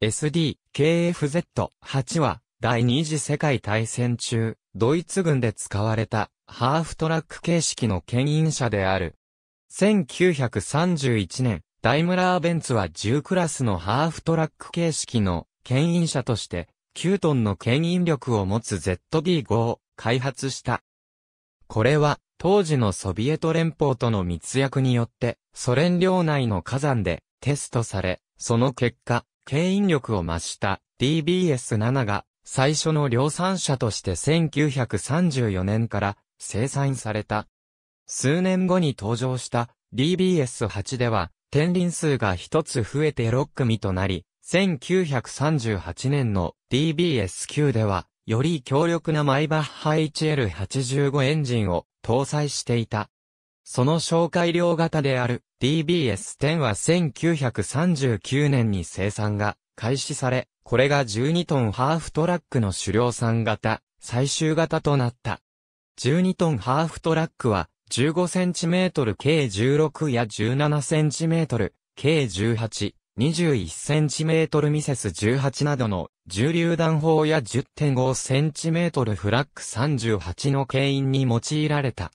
SDKFZ8 は第二次世界大戦中、ドイツ軍で使われたハーフトラック形式の牽引車である。1931年、ダイムラーベンツは10クラスのハーフトラック形式の牽引車として9トンの牽引力を持つ ZD5 を開発した。これは当時のソビエト連邦との密約によってソ連領内の火山でテストされ、その結果、牽引力を増した DBS7 が最初の量産車として1934年から生産された。数年後に登場した DBS8 では、天輪数が一つ増えて6組となり、1938年の DBS9 では、より強力なマイバッハ HL85 エンジンを搭載していた。その紹介量型である DBS10 は1939年に生産が開始され、これが12トンハーフトラックの主量産型、最終型となった。12トンハーフトラックは1 5トル計16や1 7トル計18、2 1トルミセス18などの重榴弾砲や1 0 5トルフラック38の牽引に用いられた。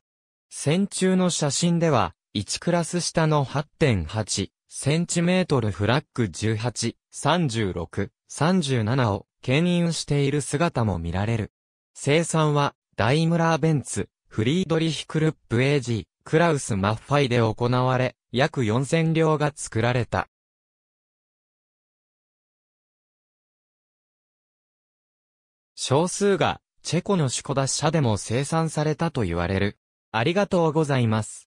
戦中の写真では、1クラス下の8.8センチメートルフラッグ18、36、37を牽引している姿も見られる。生産は、ダイムラーベンツ、フリードリヒクルップ AG、クラウス・マッファイで行われ、約4000両が作られた。少数が、チェコのシュコダ社でも生産されたと言われる。ありがとうございます。